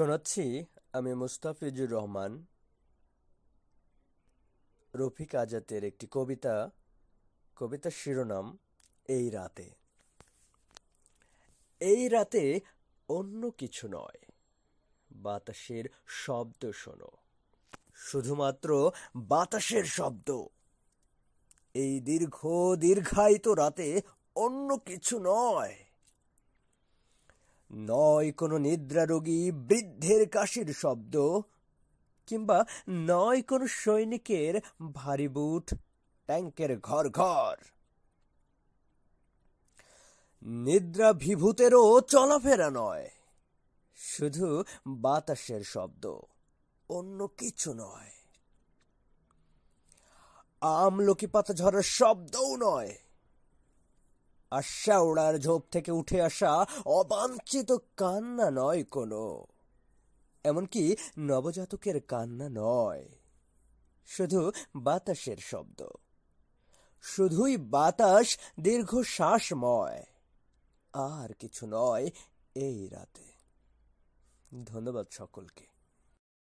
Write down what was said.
শোনাচ্ছি আমি মুস্তাফিজুর রহমান রফিক আজাতের একটি কবিতা কবিতার শিরোনাম এই রাতে এই রাতে অন্য কিছু নয় বাতাসের শব্দ শোনো শুধুমাত্র বাতাসের শব্দ এই দীর্ঘ দীর্ঘায়িত রাতে অন্য কিছু নয় নয় কোনো নিদ্রারোগী বৃদ্ধের কাশির শব্দ কিংবা নয় কোনো সৈনিকের ভারী বুট ট্যাঙ্কের ঘর ঘর নিদ্রাভিভূতেরও চলাফেরা নয় শুধু বাতাসের শব্দ অন্য কিছু নয় আমলকি পাতা ঝরার শব্দও নয় ওড়ার ঝোপ থেকে উঠে আসা অবাঞ্ছিত কান্না নয় কোনো এমনকি নবজাতকের কান্না নয় শুধু বাতাসের শব্দ শুধুই বাতাস দীর্ঘ শ্বাসময় আর কিছু নয় এই রাতে ধন্যবাদ সকলকে